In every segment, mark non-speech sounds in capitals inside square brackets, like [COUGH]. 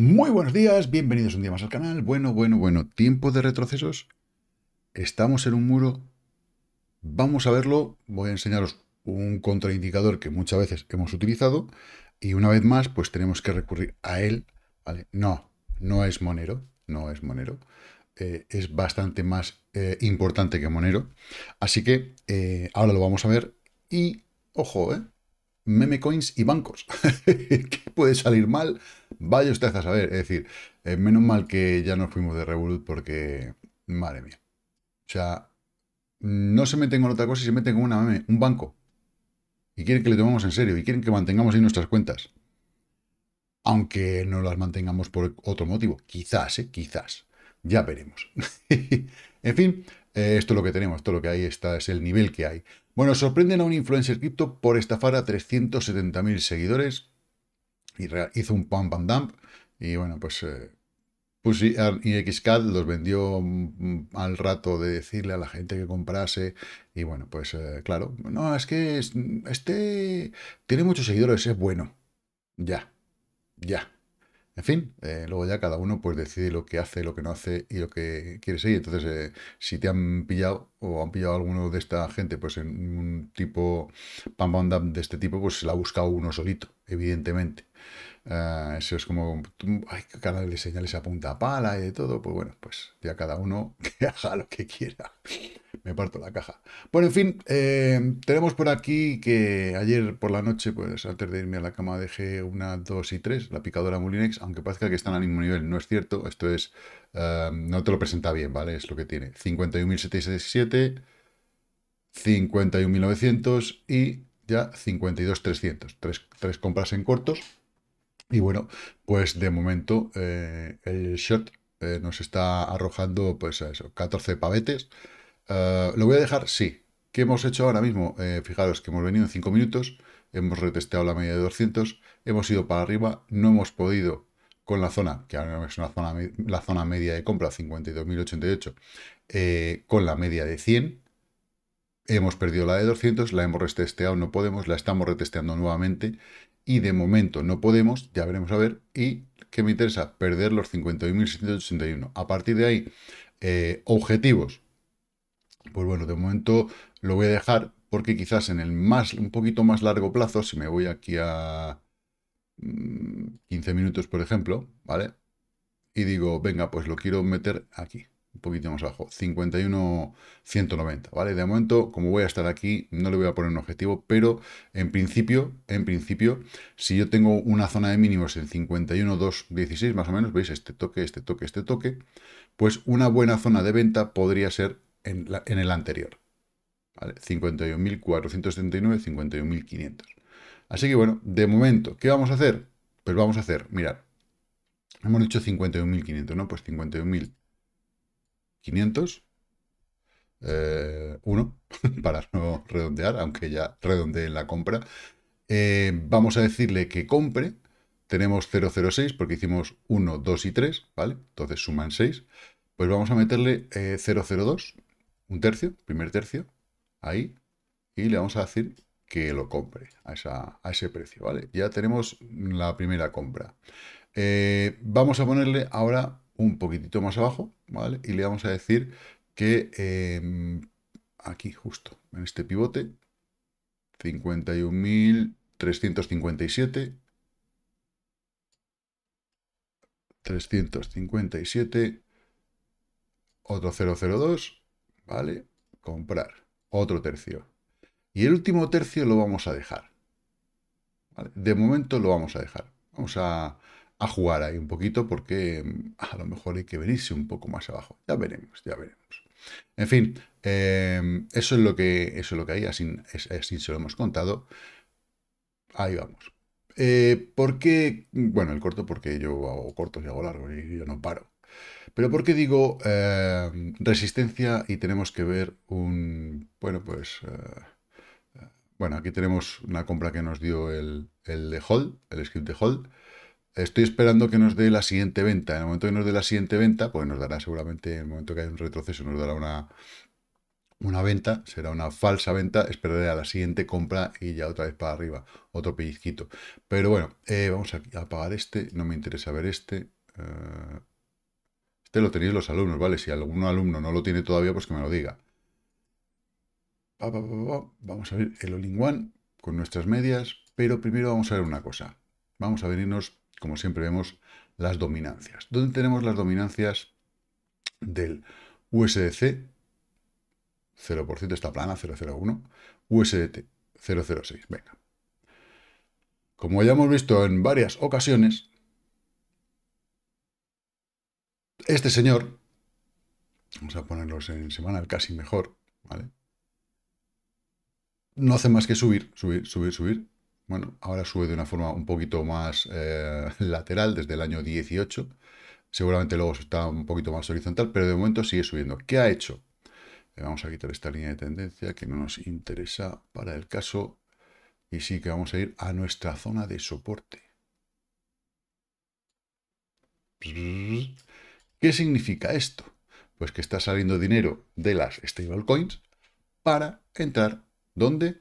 Muy buenos días, bienvenidos un día más al canal. Bueno, bueno, bueno, tiempo de retrocesos. Estamos en un muro. Vamos a verlo. Voy a enseñaros un contraindicador que muchas veces hemos utilizado. Y una vez más, pues tenemos que recurrir a él. ¿vale? No, no es Monero. No es Monero. Eh, es bastante más eh, importante que Monero. Así que eh, ahora lo vamos a ver. Y, ojo, ¿eh? meme coins y bancos. [LAUGHS] ¿Qué puede salir mal? Vaya usted a saber. Es decir, eh, menos mal que ya nos fuimos de Revolut porque, madre mía. O sea, no se meten con otra cosa, se meten con una un banco. Y quieren que le tomemos en serio y quieren que mantengamos ahí nuestras cuentas. Aunque no las mantengamos por otro motivo. Quizás, ¿eh? quizás. Ya veremos. [LAUGHS] en fin, eh, esto es lo que tenemos, esto lo que hay, está es el nivel que hay. Bueno, sorprenden a un influencer cripto por estafar a 370.000 seguidores. Y hizo un pump and dump. Y bueno, pues eh, y pues XCAD los vendió mm, mm, al rato de decirle a la gente que comprase. Y bueno, pues eh, claro, no, es que este tiene muchos seguidores, es bueno. Ya, ya. En fin, eh, luego ya cada uno pues decide lo que hace, lo que no hace y lo que quiere seguir. Entonces, eh, si te han pillado o han pillado a alguno de esta gente pues en un tipo pam, pam, de este tipo, pues se la ha buscado uno solito, evidentemente. Ah, eso es como, hay que le señales a punta pala y de todo, pues bueno, pues ya cada uno [LAUGHS] que haga lo que quiera. Me parto la caja. Bueno, en fin, eh, tenemos por aquí que ayer por la noche, pues antes de irme a la cama dejé una, dos y tres, la picadora Mulinex, aunque parezca que están al mismo nivel, no es cierto, esto es, eh, no te lo presenta bien, ¿vale? Es lo que tiene. 51.767, 51.900 y ya 52.300. Tres, tres compras en cortos y bueno, pues de momento eh, el shot eh, nos está arrojando pues eso, 14 pavetes. Eh, ¿Lo voy a dejar? Sí. ¿Qué hemos hecho ahora mismo? fijaros que hemos venido en 5 minutos, hemos retesteado la media de 200, hemos ido para arriba, no hemos podido con la zona, que ahora es una zona, la zona media de compra, 52.088, con la media de 100, hemos perdido la de 200, la hemos retesteado, no podemos, la estamos retesteando nuevamente y de momento no podemos, ya veremos a ver, y ¿qué me interesa perder los 51.681. A partir de ahí, eh, objetivos. Pues bueno, de momento lo voy a dejar porque quizás en el más, un poquito más largo plazo, si me voy aquí a 15 mm, minutos, por ejemplo, ¿vale? Y digo, venga, pues lo quiero meter aquí un poquito más abajo, 51,190, ¿vale? De momento, como voy a estar aquí, no le voy a poner un objetivo, pero en principio, en principio, si yo tengo una zona de mínimos en 51,216, más o menos, veis, este toque, este toque, este toque, pues una buena zona de venta podría ser en, el anterior, ¿vale? 51.479, 51.500. Así que, bueno, de momento, ¿qué vamos a hacer? Pues vamos a hacer, mirar, hemos dicho 51.500, ¿no? Pues 51.000 500, 1, eh, [LAUGHS] para no redondear, aunque ya redondeé en la compra. Eh, vamos a decirle que compre. Tenemos 006 porque hicimos 1, 2 y 3, ¿vale? Entonces suman 6. Pues vamos a meterle 002, eh, un tercio, primer tercio, ahí. Y le vamos a decir que lo compre a, a ese precio, ¿vale? Ya tenemos la primera compra. vamos a ponerle ahora un poquitito más abajo, ¿vale? Y le vamos a decir que em, aquí justo, en este pivote, 51.357, 357, otro 002, ¿vale? Comprar, otro tercio. Y el último tercio lo vamos a dejar. De momento lo vamos a dejar. Vamos a a jugar ahí un poquito porque mm, a lo mejor hay que venirse un poco más abajo. Ya veremos, ya veremos. En fin, em, eso, es lo que, eso es lo que hay, así, se lo hemos contado. Ahí vamos. Eh, ¿Por qué? Bueno, el corto porque yo hago cortos y hago largos y yo no paro. Pero ¿por qué digo em, resistencia y tenemos que ver un... Bueno, pues... Eh, eh, bueno, aquí tenemos una compra que nos dio el, el de Hall, el script de HOLD. Estoy esperando que nos dé la siguiente venta. En el momento que nos dé la siguiente venta, pues nos dará seguramente, en el momento que hay un retroceso, nos dará una, una venta, será una falsa venta, esperaré a la siguiente compra y ya otra vez para arriba, otro pellizquito. Pero bueno, eh, vamos a apagar este, no me interesa ver este. Eh, este lo tenéis los alumnos, ¿vale? Si algún alumno no lo tiene todavía, pues que me lo diga. Vamos a ver el all con nuestras medias, pero primero vamos a ver una cosa. Vamos a venirnos como siempre vemos, las dominancias. ¿Dónde tenemos las dominancias del USDC? 0% está plana, 001. USDT, 006. Venga. Como ya hemos visto en varias ocasiones, este señor, vamos a ponerlo en semanal casi mejor, ¿vale? No hace más que subir, subir, subir, subir, bueno, ahora sube de una forma un poquito más eh, [LAUGHS] lateral desde el año 18. Seguramente luego está un poquito más horizontal, pero de momento sigue subiendo. ¿Qué ha hecho? le eh, vamos a quitar esta línea de tendencia que no nos interesa para el caso. Y sí que vamos a ir a nuestra zona de soporte. ¿Qué significa esto? Pues que está saliendo dinero de las stablecoins para entrar donde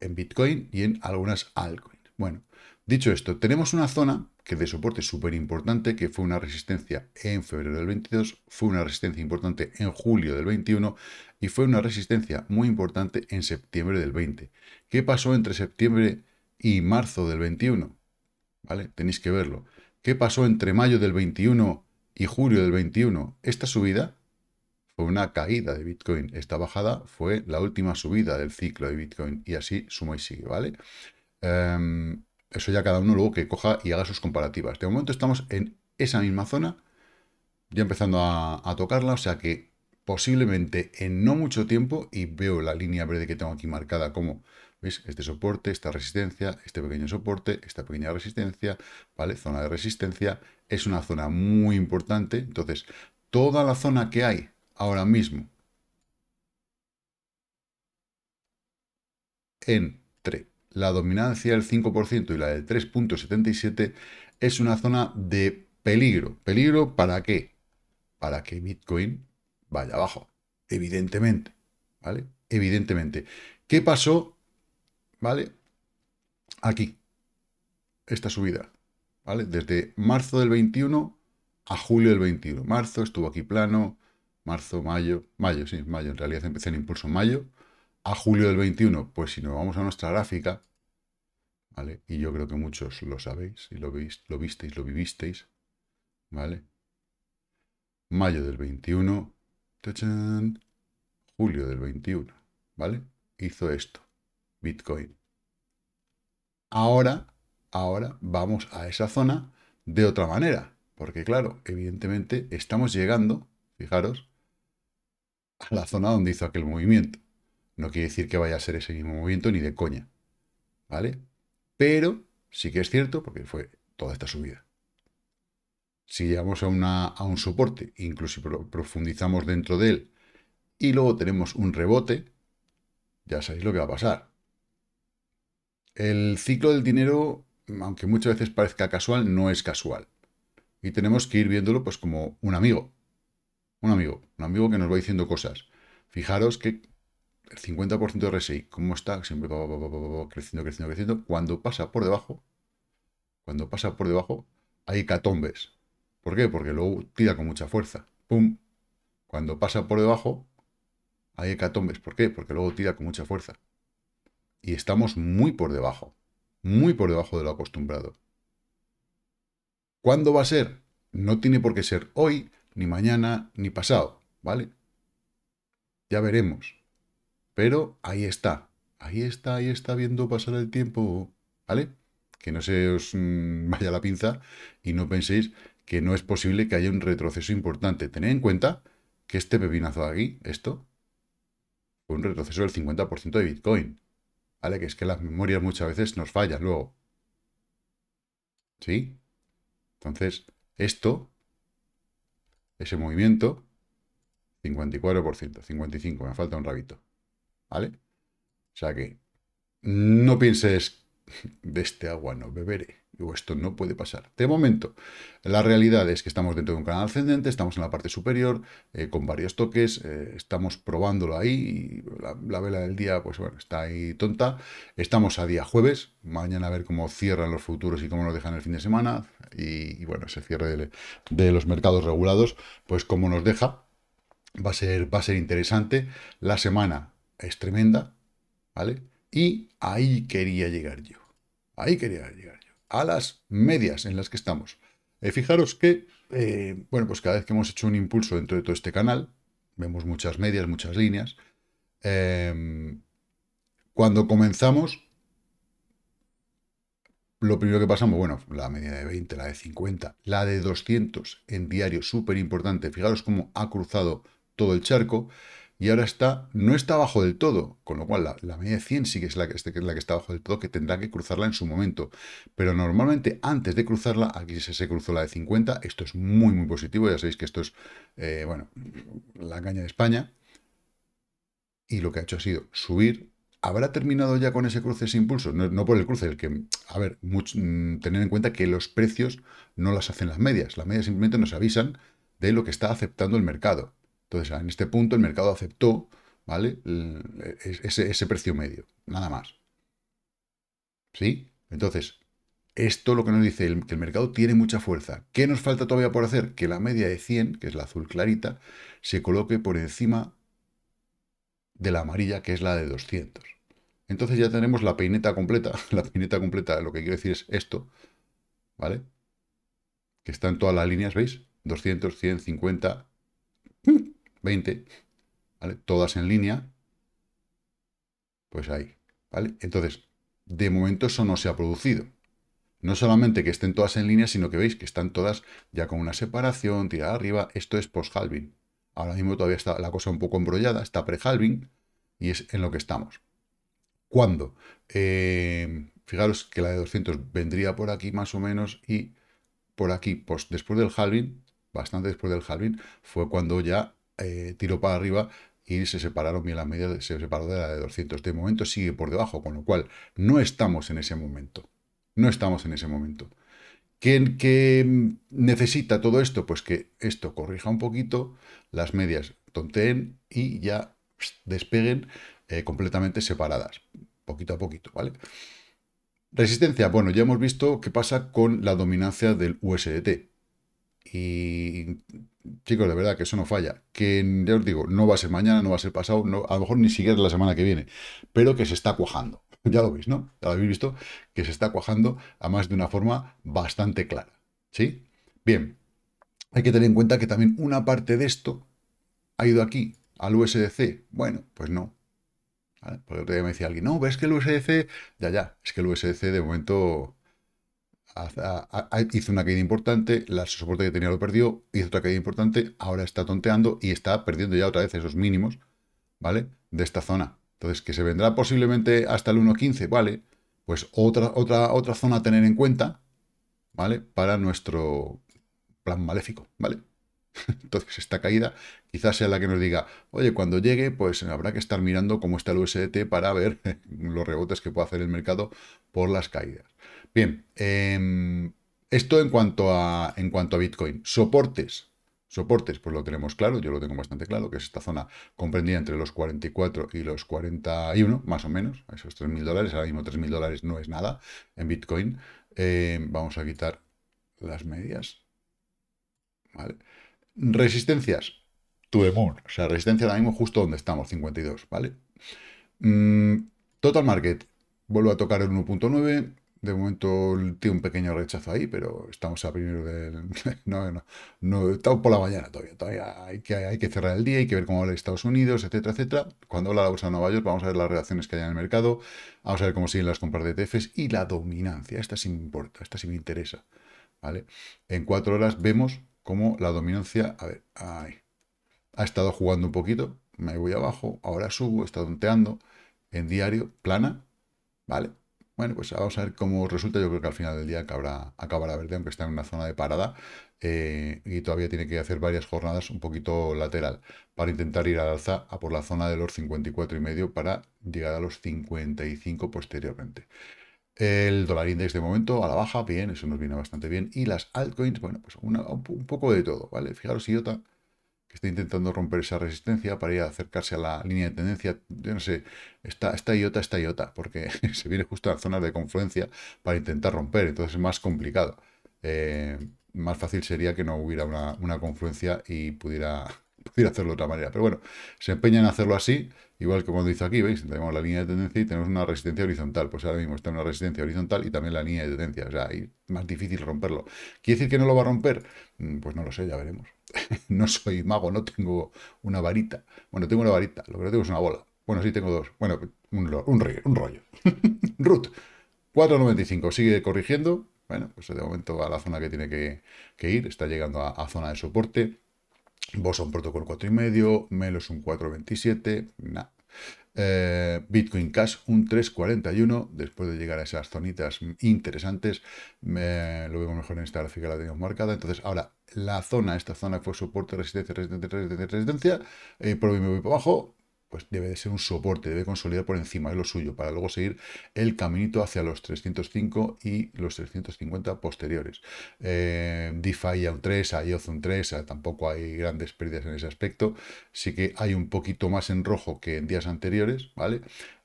en Bitcoin y en algunas altcoins. Bueno, dicho esto, tenemos una zona que de soporte súper importante, que fue una resistencia en febrero del 22, fue una resistencia importante en julio del 21 y fue una resistencia muy importante en septiembre del 20. ¿Qué pasó entre septiembre y marzo del 21? ¿Vale? Tenéis que verlo. ¿Qué pasó entre mayo del 21 y julio del 21? Esta subida una caída de Bitcoin. Esta bajada fue la última subida del ciclo de Bitcoin. Y así suma y sigue, ¿vale? Em, eso ya cada uno luego que coja y haga sus comparativas. De momento estamos en esa misma zona, ya empezando a, tocarla, o sea que posiblemente en no mucho tiempo, y veo la línea verde que tengo aquí marcada como, ¿veis? Este soporte, esta resistencia, este pequeño soporte, esta pequeña resistencia, ¿vale? Zona de resistencia, es una zona muy importante, entonces toda la zona que hay ahora mismo. Entre la dominancia del 5% y la del 3.77 es una zona de peligro. ¿Peligro para qué? Para que Bitcoin vaya abajo, evidentemente. ¿Vale? Evidentemente. ¿Qué pasó? ¿Vale? Aquí. Esta subida. ¿Vale? Desde marzo del 21 a julio del 21. Marzo estuvo aquí plano, marzo, mayo, mayo, sí, mayo, en realidad empecé el impulso en mayo, a julio del 21, pues si nos vamos a nuestra gráfica, ¿vale? Y yo creo que muchos lo sabéis y lo, veis, lo visteis, lo vivisteis, ¿vale? Mayo del 21, julio del 21, ¿vale? Hizo esto, Bitcoin. Ahora, ahora vamos a esa zona de otra manera, porque claro, evidentemente estamos llegando, fijaros, la zona donde hizo aquel movimiento. No quiere decir que vaya a ser ese mismo movimiento ni de coña. ¿Vale? Pero sí que es cierto porque fue toda esta subida. Si llegamos a, a un soporte, incluso profundizamos dentro de él y luego tenemos un rebote, ya sabéis lo que va a pasar. El ciclo del dinero, aunque muchas veces parezca casual, no es casual. Y tenemos que ir viéndolo pues como un amigo. Un amigo, un amigo que nos va diciendo cosas. Fijaros que el 50% de RSI, cómo está, siempre va, creciendo, creciendo, creciendo. Cuando pasa por debajo, cuando pasa por debajo, hay catombes. ¿Por qué? Porque luego tira con mucha fuerza. ¡Pum! Cuando pasa por debajo, hay hecatombes. ¿Por qué? Porque luego tira con mucha fuerza. Y estamos muy por debajo. Muy por debajo de lo acostumbrado. ¿Cuándo va a ser? No tiene por qué ser hoy, ni mañana, ni pasado, ¿vale? Ya veremos. Pero ahí está, ahí está, ahí está viendo pasar el tiempo, ¿vale? Que no se os mm, vaya la pinza y no penséis que no es posible que haya un retroceso importante. Tened en cuenta que este pepinazo de aquí, esto, fue un retroceso del 50% de Bitcoin. ¿Vale? Que es que las memorias muchas veces nos fallan luego. ¿Sí? Entonces, esto ese movimiento, 54%, 55%, me falta un rabito, ¿vale? O sea que no pienses, [LAUGHS] de este agua no beberé esto no puede pasar. De momento, la realidad es que estamos dentro de un canal ascendente, estamos en la parte superior, eh, con varios toques, eh, estamos probándolo ahí, la, vela del día, pues bueno, está ahí tonta. Estamos a día jueves, mañana a ver cómo cierran los futuros y cómo nos dejan el fin de semana, y, bueno, ese cierre de, los mercados regulados, pues cómo nos deja, va a ser, va a ser interesante. La semana es tremenda, ¿vale? Y ahí quería llegar yo, ahí quería llegar a las medias en las que estamos. Eh, fijaros que, eh, bueno, pues cada vez que hemos hecho un impulso dentro de todo este canal, vemos muchas medias, muchas líneas. Em, cuando comenzamos, lo primero que pasamos, bueno, la media de 20, la de 50, la de 200 en diario, súper importante. Fijaros cómo ha cruzado todo el charco y ahora está, no está abajo del todo, con lo cual la, media de 100 sí que es la que, este, la que está abajo del todo, que tendrá que cruzarla en su momento. Pero normalmente antes de cruzarla, aquí se, cruzó la de 50, esto es muy muy positivo, ya sabéis que esto es, eh, bueno, la caña de España, y lo que ha hecho ha sido subir. ¿Habrá terminado ya con ese cruce ese impulso? No, por el cruce, el que, a ver, mm, tener en cuenta que los precios no las hacen las medias, las medias simplemente nos avisan de lo que está aceptando el mercado. Entonces, en este punto el mercado aceptó ¿vale? E, ese, precio medio, nada más. ¿Sí? Entonces, esto lo que nos dice el, que el mercado tiene mucha fuerza. ¿Qué nos falta todavía por hacer? Que la media de 100, que es la azul clarita, se coloque por encima de la amarilla, que es la de 200. Entonces ya tenemos la peineta completa. [LAUGHS] La peineta completa, lo que quiero decir es esto, ¿vale? Que está en todas las líneas, ¿veis? 200, 50... 20, ¿vale? Todas en línea, pues ahí, ¿vale? Entonces, de momento eso no se ha producido. No solamente que estén todas en línea, sino que veis que están todas ya con una separación, tirada arriba. Esto es post-halving. Ahora mismo todavía está la cosa un poco embrollada, está pre-halving y es en lo que estamos. ¿Cuándo? Eh, fijaros que la de 200 vendría por aquí más o menos y por aquí, pues después del halving, bastante después del halving, fue cuando ya eh, tiro para arriba y se separaron bien la media se separó de la de 200. De momento sigue por debajo, con lo cual no estamos en ese momento. No estamos en ese momento. ¿Qué, que necesita todo esto? Pues que esto corrija un poquito, las medias tonteen y ya despeguen eh, completamente separadas, poquito a poquito, ¿vale? Resistencia, bueno, ya hemos visto qué pasa con la dominancia del USDT. Y chicos, de verdad, que eso no falla. Que ya os digo, no va a ser mañana, no va a ser pasado, no, a lo mejor ni siquiera la semana que viene, pero que se está cuajando. [LAUGHS] Ya lo veis, ¿no? Ya lo habéis visto, que se está cuajando, además de una forma bastante clara. ¿Sí? Bien, hay que tener en cuenta que también una parte de esto ha ido aquí, al USDC. Bueno, pues no. ¿Vale? Porque otro me decía alguien, no, ves que el USDC, ya, ya, es que el USDC de momento hizo una caída importante, la soporte que tenía lo perdió, hizo otra caída importante, ahora está tonteando y está perdiendo ya otra vez esos mínimos, ¿vale? De esta zona. Entonces, que se vendrá posiblemente hasta el 1.15, ¿vale? Pues otra, otra, otra zona a tener en cuenta, ¿vale? Para nuestro plan maléfico, ¿vale? [LAUGHS] Entonces, esta caída quizás sea la que nos diga, oye, cuando llegue, pues habrá que estar mirando cómo está el USDT para ver [LAUGHS] los rebotes que puede hacer el mercado por las caídas. Bien, em, esto en cuanto, a, en cuanto a Bitcoin. Soportes. Soportes, pues lo tenemos claro, yo lo tengo bastante claro, que es esta zona comprendida entre los 44 y los 41, más o menos, esos 3.000 dólares, ahora mismo 3.000 dólares no es nada en Bitcoin. Em, vamos a quitar las medias. Resistencias, the moon. o sea, resistencia ahora mismo justo donde estamos, 52, ¿vale? Mm, total Market, vuelvo a tocar el 1.9, de momento tiene un pequeño rechazo ahí, pero estamos a primero del... [LAUGHS] No, no, no, estamos por la mañana todavía. Todavía hay que, hay que cerrar el día, hay que ver cómo habla Estados Unidos, etcétera, etcétera. Cuando habla la bolsa de Nueva York, vamos a ver las reacciones que hay en el mercado, vamos a ver cómo siguen las compras de ETFs y la dominancia. Esta sí me importa, esta sí me interesa. ¿vale? En cuatro horas vemos cómo la dominancia... A ver, ahí, ha estado jugando un poquito, me voy abajo, ahora subo, está tonteando en diario, plana, ¿vale? Bueno, pues vamos a ver cómo resulta. Yo creo que al final del día acabará, acabará verde, aunque está en una zona de parada eh, y todavía tiene que hacer varias jornadas un poquito lateral para intentar ir al alza a por la zona de los 54 y medio para llegar a los 55 posteriormente. El dólar index de momento a la baja, bien, eso nos viene bastante bien. Y las altcoins, bueno, pues un poco de todo, ¿vale? Fijaros, IOTA que está intentando romper esa resistencia para ir a acercarse a la línea de tendencia. Yo no sé, está, está iota, está iota, porque [LAUGHS] se viene justo a la zona de confluencia para intentar romper, entonces es más complicado. Eh, más fácil sería que no hubiera una confluencia y pudiera Pudiera hacerlo de otra manera, pero bueno, se empeñan en hacerlo así, igual como lo hizo aquí, ¿veis? Tenemos la línea de tendencia y tenemos una resistencia horizontal. Pues ahora mismo está una resistencia horizontal y también la línea de tendencia. O sea, es más difícil romperlo. ¿Quiere decir que no lo va a romper? Mm, pues no lo sé, ya veremos. [LAUGHS] no soy mago, no tengo una varita. Bueno, tengo una varita, lo que no tengo es una bola. Bueno, sí tengo dos. Bueno, un, rollo. [LAUGHS] Root, 4.95, sigue corrigiendo. Bueno, pues de momento a la zona que tiene que, ir, está llegando a zona de soporte Boson Protocol 4,5, Melos un 4,27, eh, Bitcoin Cash un 3,41 después de llegar a esas zonitas interesantes lo vemos mejor en esta gráfica la tenemos marcada entonces ahora la zona esta zona fue soporte resistencia resistencia resistencia, resistencia eh, por hoy me voy para abajo pues debe de ser un soporte, debe consolidar por encima de lo suyo para luego seguir el caminito hacia los 305 y los 350 posteriores. Eh, DeFi a un 3, a e un 3, tampoco hay grandes pérdidas en ese aspecto. Sí que hay un poquito más en rojo que en días anteriores, ¿vale?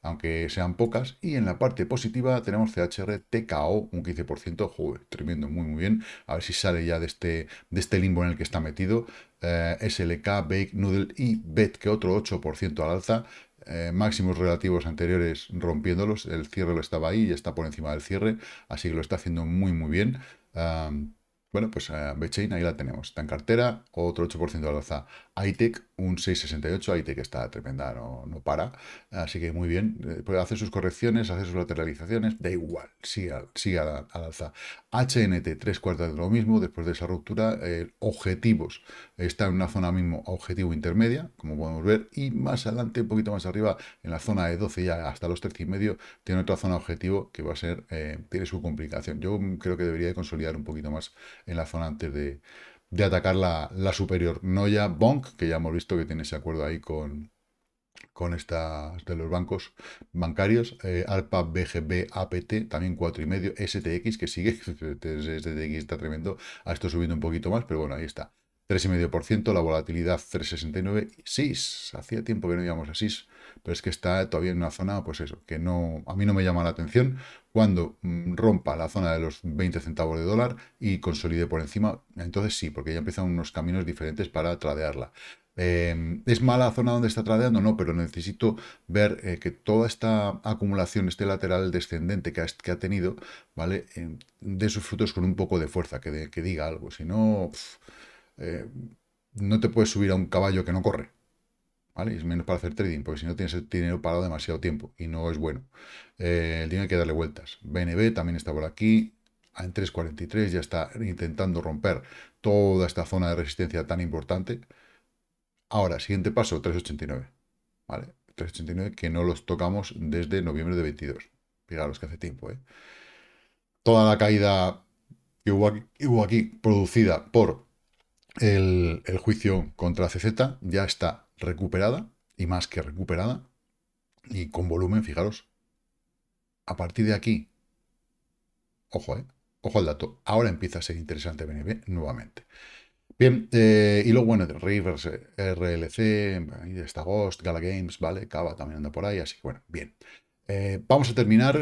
aunque sean pocas. Y en la parte positiva tenemos CHR TKO, un 15%, joder, tremendo, muy muy bien. A ver si sale ya de este, de este limbo en el que está metido. Eh, SLK, Bake, Noodle y Bet, que otro 8% al alza. Eh, máximos relativos anteriores rompiéndolos, el cierre lo estaba ahí, y está por encima del cierre, así que lo está haciendo muy muy bien. bueno, pues uh, ahí la tenemos. Está en cartera, otro 8% al alza. ITEC, un 668, ITEC está tremenda, no, no para, así que muy bien, eh, puede hacer sus correcciones, hacer sus lateralizaciones, da igual, sigue, al, alza. HNT, tres cuartas de lo mismo, después de esa ruptura, eh, objetivos, está en una zona mismo objetivo intermedia, como podemos ver, y más adelante, un poquito más arriba, en la zona de 12 ya hasta los 13 y medio, tiene otra zona objetivo que va a ser, eh, tiene su complicación. Yo creo que debería de consolidar un poquito más en la zona antes de de atacar la, superior. No ya Bonk, que ya hemos visto que tiene ese acuerdo ahí con, con estas de los bancos bancarios, eh, ARPA, BGB, APT, también 4,5, STX, que sigue, [LAUGHS] STX este, este está tremendo, ha estado subiendo un poquito más, pero bueno, ahí está. 3,5%, la volatilidad 3,69, SIS, hacía tiempo que no íbamos a SIS pero es que está todavía en una zona, pues eso, que no, a mí no me llama la atención cuando mm, rompa la zona de los 20 centavos de dólar y consolide por encima, entonces sí, porque ya empiezan unos caminos diferentes para tradearla. Em, ¿Es mala zona donde está tradeando? No, pero necesito ver eh, que toda esta acumulación, este lateral descendente que ha, tenido, ¿vale? Em, de sus frutos con un poco de fuerza, que, diga algo. Si no, eh, no te puedes subir a un caballo que no corre es menos para hacer trading, porque si no tienes el dinero parado demasiado tiempo y no es bueno. Eh, el dinero que darle vueltas. BNB también está por aquí, en 3.43 ya está intentando romper toda esta zona de resistencia tan importante. Ahora, siguiente paso, 3.89, ¿vale? 3.89 que no los tocamos desde noviembre de 22. Fijaros que hace tiempo, ¿eh? Toda la caída que hubo aquí, producida por el, el juicio contra CZ ya está recuperada, y más que recuperada, y con volumen, fijaros. A partir de aquí, ojo, eh, ojo al dato, ahora empieza a ser interesante BNB nuevamente. Bien, eh, y lo bueno, Rivers, eh, RLC, esta Ghost, Gala Games, ¿vale? Cava también anda por ahí, así que bueno, bien. Eh, vamos a terminar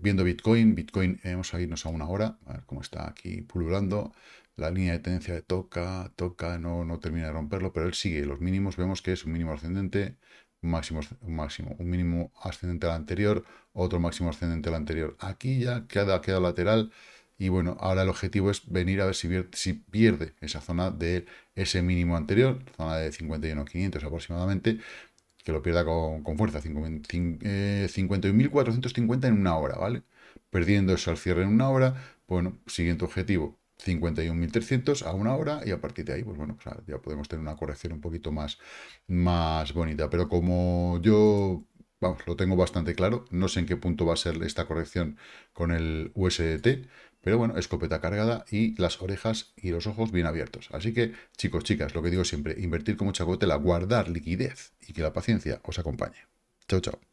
viendo Bitcoin. Bitcoin, hemos vamos a irnos a una hora, como cómo está aquí pululando la línea de tendencia toca, toca, no, no termina de romperlo, pero él sigue. Los mínimos vemos que es un mínimo ascendente, un máximo, máximo, un mínimo ascendente al anterior, otro máximo ascendente al anterior. Aquí ya queda, queda lateral y bueno, ahora el objetivo es venir a ver si pierde, si pierde esa zona de ese mínimo anterior, zona de 51.500 aproximadamente, que lo pierda con, con fuerza, 51.450 eh, en una hora, ¿vale? Perdiendo eso al cierre en una hora, bueno, siguiente objetivo, 51.300 a una hora y a partir de ahí, pues bueno, ya podemos tener una corrección un poquito más, más bonita. Pero como yo, vamos, lo tengo bastante claro, no sé en qué punto va a ser esta corrección con el USDT, pero bueno, escopeta cargada y las orejas y los ojos bien abiertos. Así que, chicos, chicas, lo que digo siempre, invertir como mucha cautela, guardar liquidez y que la paciencia os acompañe. Chao, chao.